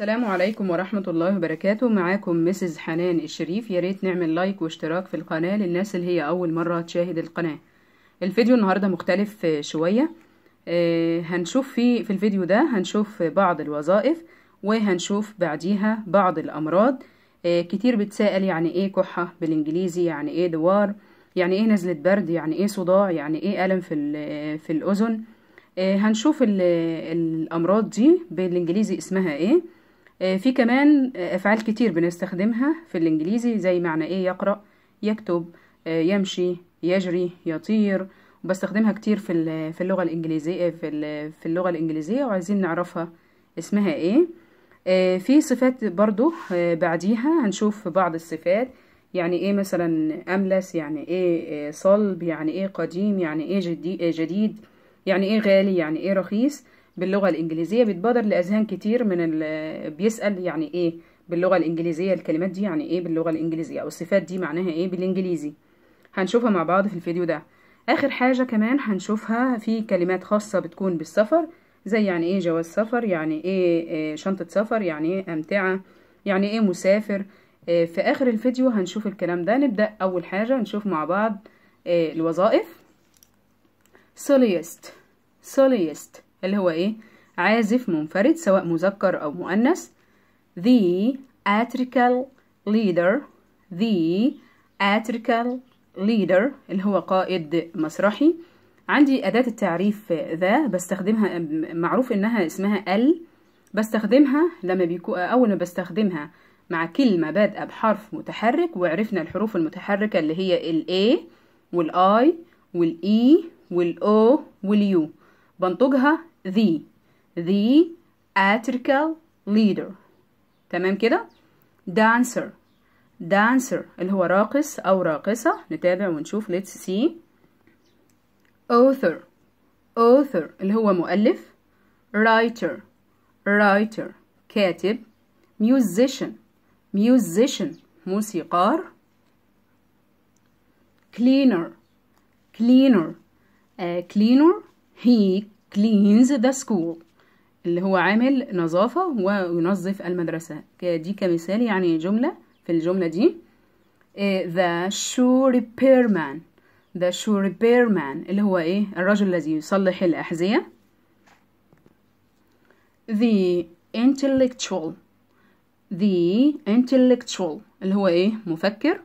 السلام عليكم ورحمة الله وبركاته معاكم مسز حنان الشريف يا ريت نعمل لايك واشتراك في القناة للناس اللي هي أول مرة تشاهد القناة الفيديو النهاردة مختلف شوية آه، هنشوف في, في الفيديو ده هنشوف بعض الوظائف وهنشوف بعديها بعض الأمراض آه، كتير بتسأل يعني ايه كحة بالانجليزي يعني ايه دوار يعني ايه نزلة برد يعني ايه صداع يعني ايه ألم في, في الأذن آه، هنشوف الأمراض دي بالانجليزي اسمها ايه آه، في كمان آه، أفعال كتير بنستخدمها في الإنجليزي زي معنى إيه يقرأ يكتب آه، يمشي يجري يطير وبستخدمها كتير في في اللغة الإنجليزية في في اللغة الإنجليزية وعايزين نعرفها اسمها إيه في صفات برضو بعديها هنشوف بعض الصفات يعني ايه مثلا املس يعني ايه صلب يعني ايه قديم يعني ايه جديد يعني ايه غالي يعني ايه رخيص باللغة الإنجليزية بيتبادر لأذهان كتير من ال... بيسأل يعني إيه باللغة الإنجليزية الكلمات دي يعني إيه باللغة الإنجليزية أو الصفات دي معناها إيه بالإنجليزي هنشوفها مع بعض في الفيديو ده آخر حاجة كمان هنشوفها في كلمات خاصة بتكون بالسفر زي يعني إيه جواز سفر يعني إيه آه، شنطة سفر يعني إيه أمتعة يعني إيه مسافر آه، في آخر الفيديو هنشوف الكلام ده نبدأ أول حاجة نشوف مع بعض آه، الوظائف سوليست سوليست اللي هو إيه عازف منفرد سواء مذكر أو مؤنث the atrical leader the atrical leader اللي هو قائد مسرحي عندي أداة التعريف ذا بستخدمها معروف إنها اسمها ال بستخدمها لما بيكون أول ما بستخدمها مع كلمة بادئة بحرف متحرك وعرفنا الحروف المتحركة اللي هي ال A وال I وال E وال O وال U بنطقها the the atrical leader تمام كده dancer dancer اللي هو راقص أو راقصة نتابع ونشوف let's see author author اللي هو مؤلف writer writer كاتب musician musician موسيقار cleaner cleaner uh, cleaner he cleans the school اللي هو عامل نظافة وينظف المدرسة دي كمثال يعني جملة في الجملة دي إيه، the shoe repairman the shoe repairman اللي هو ايه الرجل الذي يصلح الأحذية the intellectual the intellectual اللي هو ايه مفكر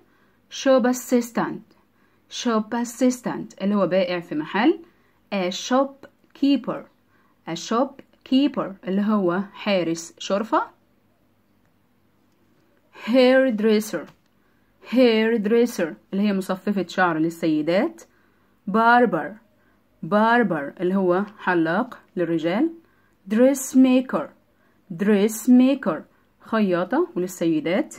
shop assistant shop assistant اللي هو بائع في محل a shop keeper a shop keeper اللي هو حارس شرفة hairdresser hairdresser اللي هي مصففة شعر للسيدات barber barber اللي هو حلاق للرجال dressmaker dressmaker خياطة وللسيدات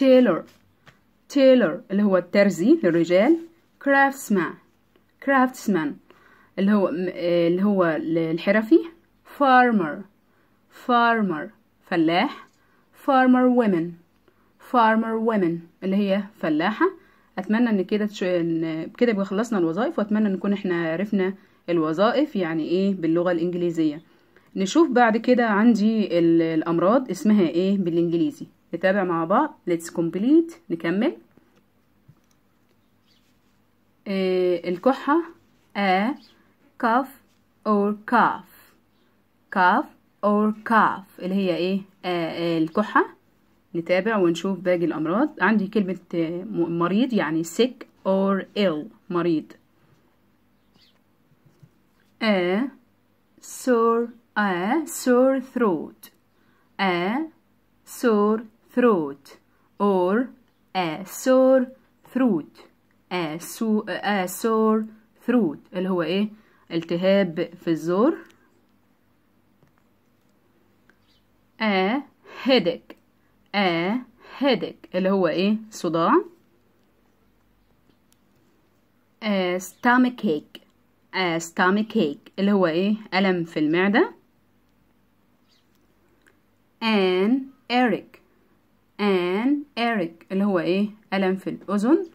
tailor tailor اللي هو الترزي للرجال craftsman كرافتسمان اللي هو آه، اللي هو الحرفي فارمر فارمر فلاح فارمر women فارمر women اللي هي فلاحة أتمنى إن كده تش... كده يبقى خلصنا الوظائف وأتمنى نكون إحنا عرفنا الوظائف يعني إيه باللغة الإنجليزية نشوف بعد كده عندي الأمراض اسمها إيه بالإنجليزي نتابع مع بعض ليتس كومبليت نكمل إيه، الكحة a كاف or كاف كاف or كاف اللي هي ايه الكحة نتابع ونشوف باقي الأمراض عندي كلمة آه، مريض يعني sick or ill مريض a sore a sore throat a sore throat or a sore throat a sore a sore throat اللي هو ايه التهاب في الزور a آه، headache a آه، headache اللي هو ايه صداع a آه، stomach ache a stomach ache اللي هو ايه ألم في المعدة an eric an eric اللي هو ايه ألم في الأذن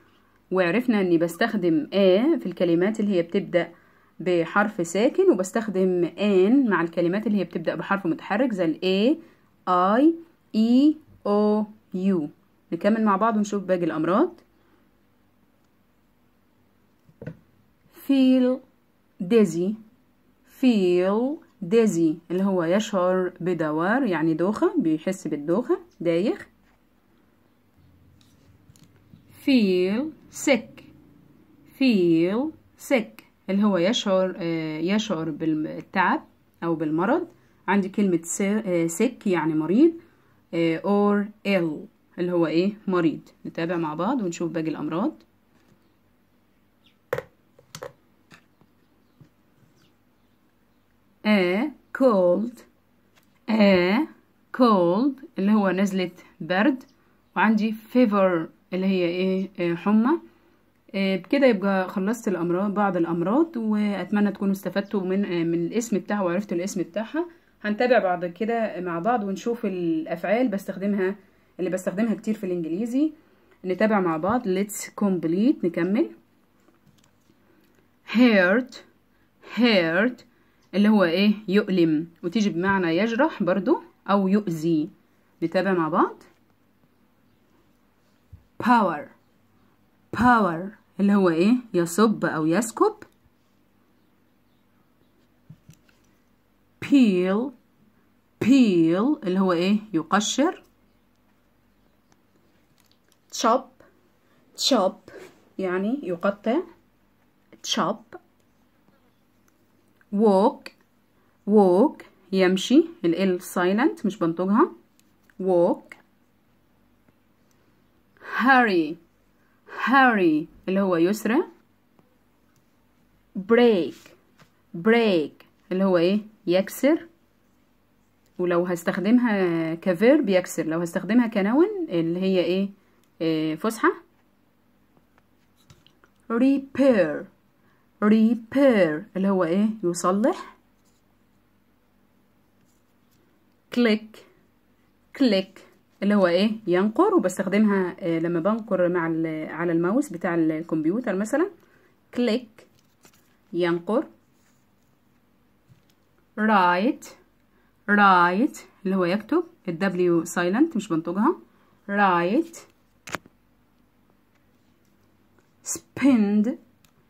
وعرفنا اني بستخدم آ في الكلمات اللي هي بتبدأ بحرف ساكن وبستخدم آن مع الكلمات اللي هي بتبدأ بحرف متحرك زي ال اي اي او يو نكمل مع بعض ونشوف باقي الأمراض feel dizzy feel dizzy اللي هو يشعر بدوار يعني دوخة بيحس بالدوخة دايخ feel sick feel sick اللي هو يشعر آه، يشعر بالتعب أو بالمرض عندي كلمة sick آه، يعني مريض آه، or ill اللي هو إيه مريض نتابع مع بعض ونشوف باقي الأمراض a cold a cold اللي هو نزلة برد وعندي fever اللي هي ايه, إيه، حمى إيه، بكده يبقى خلصت الامراض بعض الامراض واتمنى تكونوا استفدتوا من إيه، من الاسم بتاعها وعرفتوا الاسم بتاعها هنتابع بعد كده مع بعض ونشوف الافعال بستخدمها اللي بستخدمها كتير في الانجليزي نتابع مع بعض let's complete نكمل hurt hurt اللي هو ايه يؤلم وتيجي بمعنى يجرح برضو او يؤذي نتابع مع بعض power power اللي هو ايه يصب او يسكب peel peel اللي هو ايه يقشر chop chop يعني يقطع chop walk walk يمشي ال silent مش بنطقها walk hurry hurry اللي هو يسرى break break اللي هو ايه يكسر ولو هستخدمها كفيرب يكسر لو هستخدمها كنون اللي هي ايه, إيه فسحة repair repair اللي هو ايه يصلح click click اللي هو ايه ينقر وبستخدمها آه، لما بنقر مع على الماوس بتاع الكمبيوتر مثلا كليك ينقر رايت رايت اللي هو يكتب الدبليو سايلنت مش بنطقها رايت سبند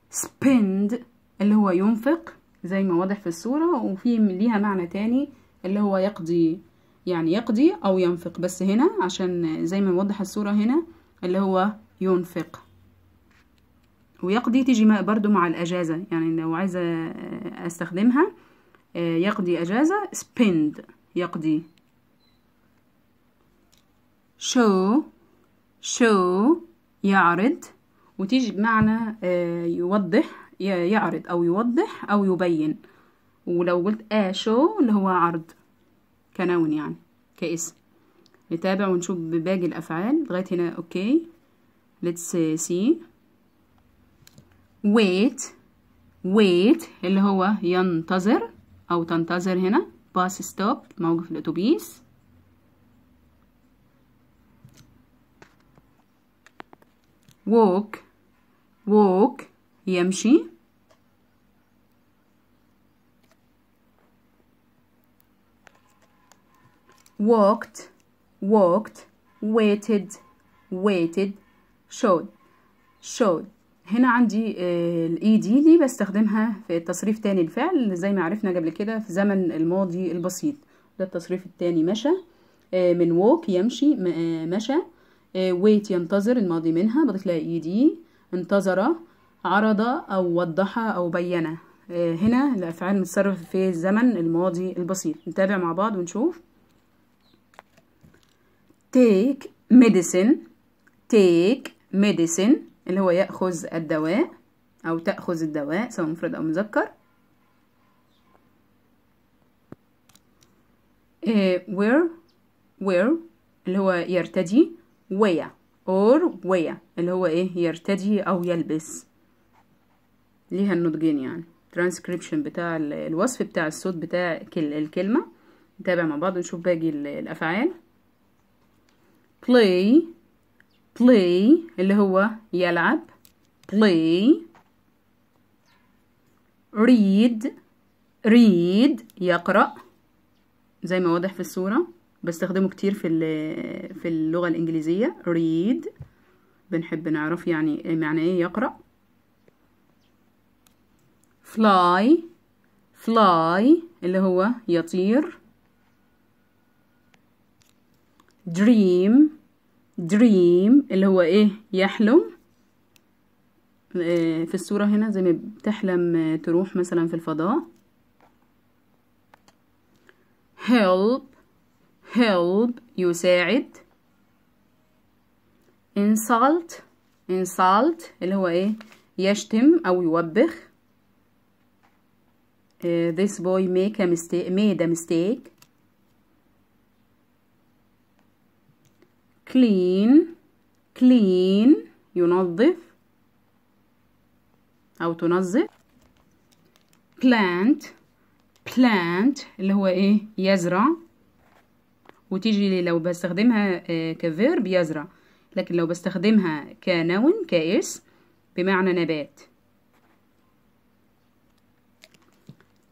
سبند اللي هو ينفق زي ما واضح في الصورة وفي ليها معنى تاني اللي هو يقضي يعني يقضي أو ينفق بس هنا عشان زي ما نوضح الصورة هنا اللي هو ينفق ويقضي تيجي برضو مع الأجازة يعني لو عايزة أستخدمها آه، يقضي أجازة spend يقضي show show يعرض وتيجي بمعنى آه، يوضح يعرض أو يوضح أو يبين ولو قلت a آه، show اللي هو عرض كنون يعني كاسم نتابع ونشوف باقي الافعال لغايه هنا اوكي ليتس سي ويت ويت اللي هو ينتظر او تنتظر هنا باس ستوب موقف الاتوبيس ووك ووك يمشي walked walked waited waited showed showed هنا عندي آه، الاي دي دي بستخدمها في التصريف تاني الفعل زي ما عرفنا قبل كده في زمن الماضي البسيط ده التصريف التاني مشى آه، من ووك يمشي آه، مشى ويت ينتظر الماضي منها بضيف لها اي دي انتظر عرض او وضح او بين هنا الافعال متصرف في الزمن الماضي البسيط نتابع مع بعض ونشوف take medicine take medicine اللي هو يأخذ الدواء أو تأخذ الدواء سواء مفرد أو مذكر wear إيه، wear اللي هو يرتدي wear or wear اللي هو ايه يرتدي أو يلبس ليها النضجين يعني ترانسكريبشن بتاع الوصف بتاع الصوت بتاع الكلمة نتابع مع بعض ونشوف باقي الأفعال play play اللي هو يلعب play read read يقرأ زي ما واضح في الصورة بستخدمه كتير في في اللغة الإنجليزية read بنحب نعرف يعني معنى إيه يقرأ fly fly اللي هو يطير dream دريم اللي هو ايه يحلم آه، في الصورة هنا زي ما بتحلم آه، تروح مثلا في الفضاء help help يساعد insult insult اللي هو ايه يشتم او يوبخ آه، this boy make a mistake made a mistake clean clean ينظف أو تنظف plant plant اللي هو إيه يزرع وتيجي لي لو بستخدمها آه، كفيرب يزرع لكن لو بستخدمها كنون كاسم بمعنى نبات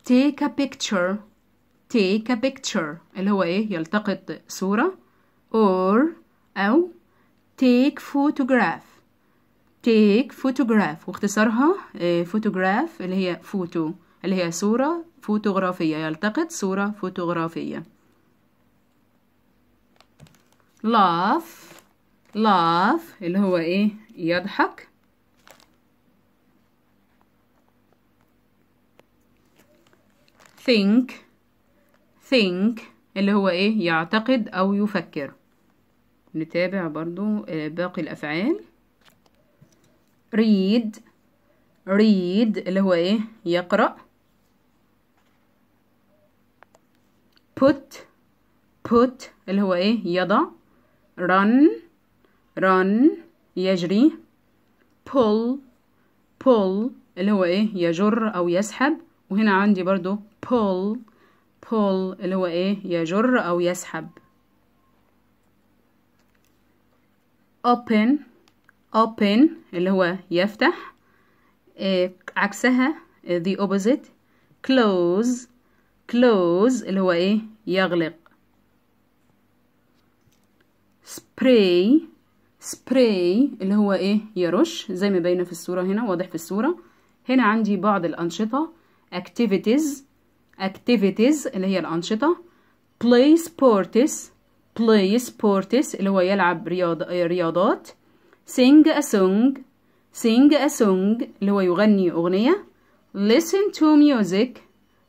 take a picture take a picture اللي هو ايه يلتقط صورة or أو take photograph take photograph واختصارها آه، photograph اللي هي فوتو اللي هي صورة فوتوغرافية يلتقط صورة فوتوغرافية laugh laugh اللي هو ايه يضحك think think اللي هو ايه يعتقد او يفكر نتابع برضو آه، باقي الأفعال read read اللي هو ايه يقرأ put put اللي هو ايه يضع run run يجري pull pull اللي هو ايه يجر او يسحب وهنا عندي برضو pull pull اللي هو ايه يجر او يسحب open open اللي هو يفتح إيه عكسها إيه، the opposite close close اللي هو ايه يغلق spray spray اللي هو ايه يرش زي ما باينه في الصوره هنا واضح في الصوره هنا عندي بعض الانشطه activities activities اللي هي الانشطه play sports play sports اللي هو يلعب رياض... رياضات sing a song sing a song اللي هو يغني أغنية listen to music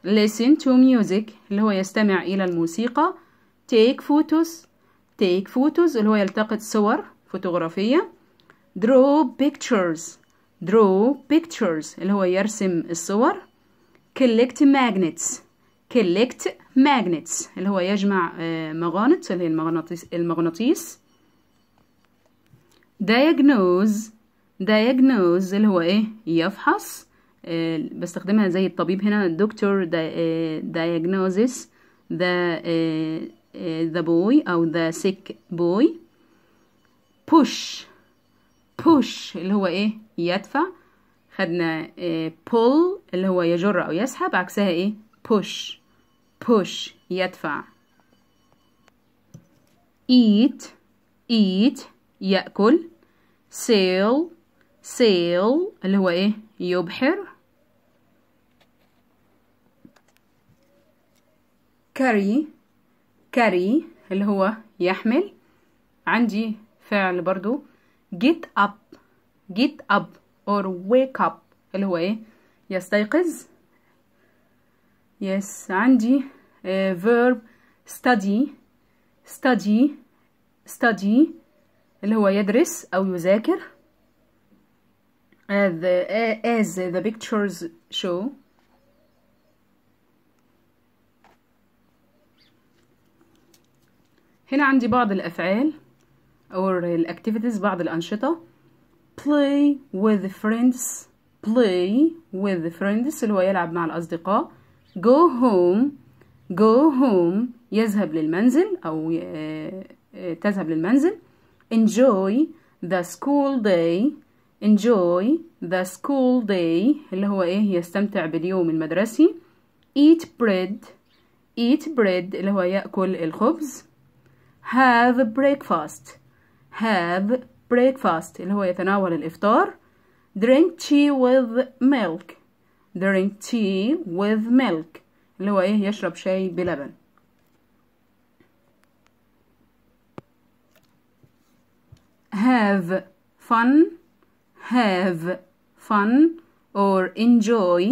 listen to music اللي هو يستمع إلى الموسيقى take photos take photos اللي هو يلتقط صور فوتوغرافية draw pictures draw pictures اللي هو يرسم الصور collect magnets collect magnets اللي هو يجمع آه، مغانط اللي هي المغناطيس المغناطيس diagnose diagnose اللي هو ايه يفحص آه، بستخدمها زي الطبيب هنا دكتور آه، diagnosis the the boy او the sick boy push push اللي هو ايه يدفع خدنا pull اللي هو يجر او يسحب عكسها ايه push push يدفع eat eat يأكل sail sail اللي هو ايه يبحر carry carry اللي هو يحمل عندي فعل برضو get up get up or wake up اللي هو ايه يستيقظ يس عندي آه، verb study study ستادي اللي هو يدرس أو يذاكر as آه، the, آه، as the pictures show هنا عندي بعض الأفعال أو الأكتيفيتيز بعض الأنشطة play with friends play with friends اللي هو يلعب مع الأصدقاء go home go home يذهب للمنزل أو تذهب للمنزل enjoy the school day enjoy the school day اللي هو إيه يستمتع باليوم المدرسي eat bread eat bread اللي هو يأكل الخبز have breakfast have breakfast اللي هو يتناول الإفطار drink tea with milk drink tea with milk اللي هو ايه يشرب شاي بلبن have fun have fun or enjoy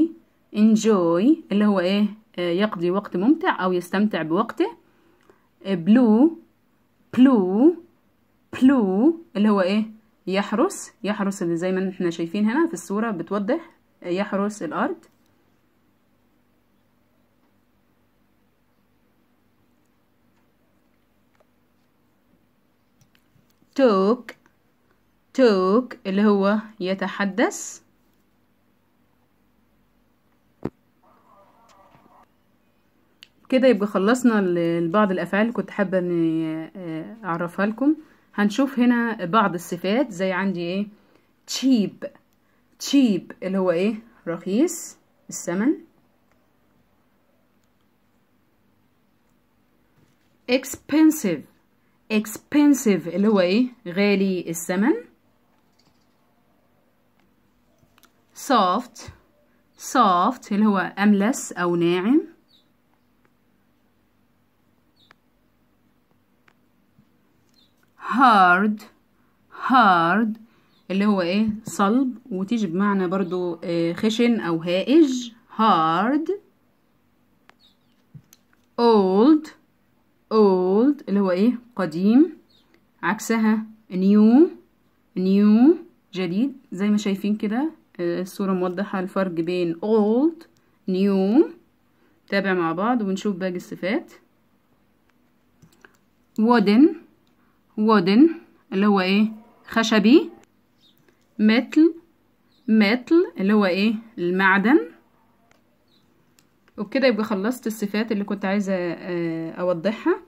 enjoy اللي هو ايه آه، يقضي وقت ممتع او يستمتع بوقته blue blue blue اللي هو ايه يحرس يحرس اللي زي ما احنا شايفين هنا في الصورة بتوضح يحرس الأرض توك توك اللي هو يتحدث كده يبقى خلصنا بعض الأفعال اللي كنت حابة اني آه، أعرفها لكم هنشوف هنا بعض الصفات زي عندي ايه تشيب cheap اللي هو ايه رخيص الثمن expensive expensive اللي هو ايه غالي الثمن soft soft اللي هو أملس أو ناعم hard hard اللي هو ايه صلب وتيجي بمعنى برضو آه، خشن او هائج hard old old اللي هو ايه قديم عكسها new new جديد زي ما شايفين كده آه، الصورة موضحة الفرق بين old new تابع مع بعض ونشوف باقي الصفات wooden wooden اللي هو ايه خشبي متل متل اللي هو ايه المعدن وبكده يبقى خلصت الصفات اللي كنت عايزة آه، اوضحها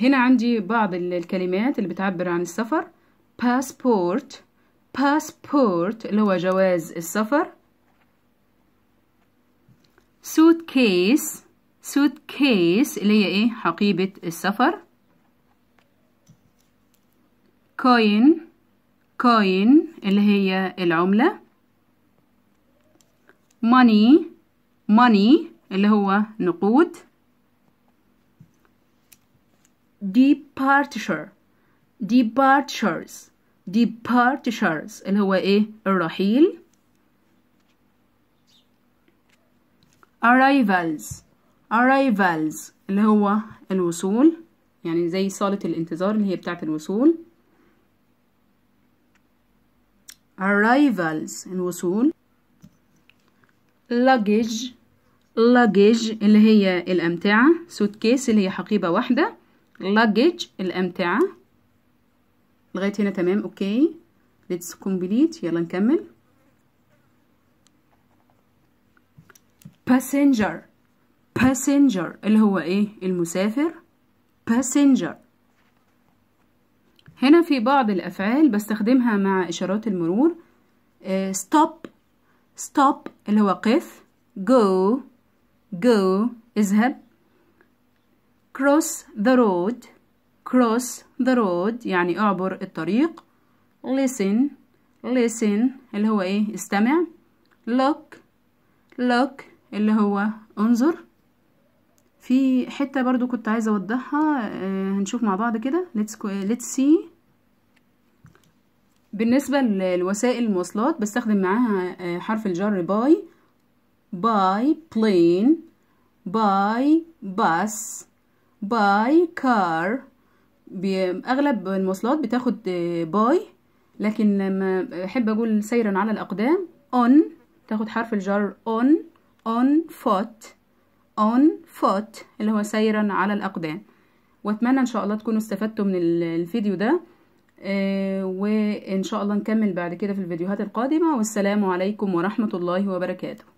هنا عندي بعض الكلمات اللي بتعبر عن السفر passport passport اللي هو جواز السفر suitcase suitcase اللي هي ايه حقيبة السفر coin coin اللي هي العملة money money اللي هو نقود departure departures departures اللي هو ايه الرحيل arrivals arrivals اللي هو الوصول يعني زي صالة الانتظار اللي هي بتاعة الوصول arrivals الوصول luggage luggage اللي هي الأمتعة suitcase اللي هي حقيبة واحدة إيه. luggage الأمتعة لغاية هنا تمام أوكي let's complete يلا نكمل passenger passenger اللي هو ايه المسافر passenger هنا في بعض الأفعال بستخدمها مع إشارات المرور آه، stop stop اللي هو قف go go اذهب cross the road cross the road يعني اعبر الطريق listen listen اللي هو ايه استمع look look اللي هو انظر في حته برضو كنت عايزه اوضحها آه، هنشوف مع بعض كده ليتس سي uh, بالنسبه للوسائل المواصلات بستخدم معاها آه، حرف الجر باي باي بلين باي باس باي كار اغلب المواصلات بتاخد آه، باي لكن لما احب اقول سيرا على الاقدام اون تاخد حرف الجر اون اون فوت on foot اللي هو سيرا على الأقدام واتمنى ان شاء الله تكونوا استفدتوا من الفيديو ده آه، وان شاء الله نكمل بعد كده في الفيديوهات القادمة والسلام عليكم ورحمة الله وبركاته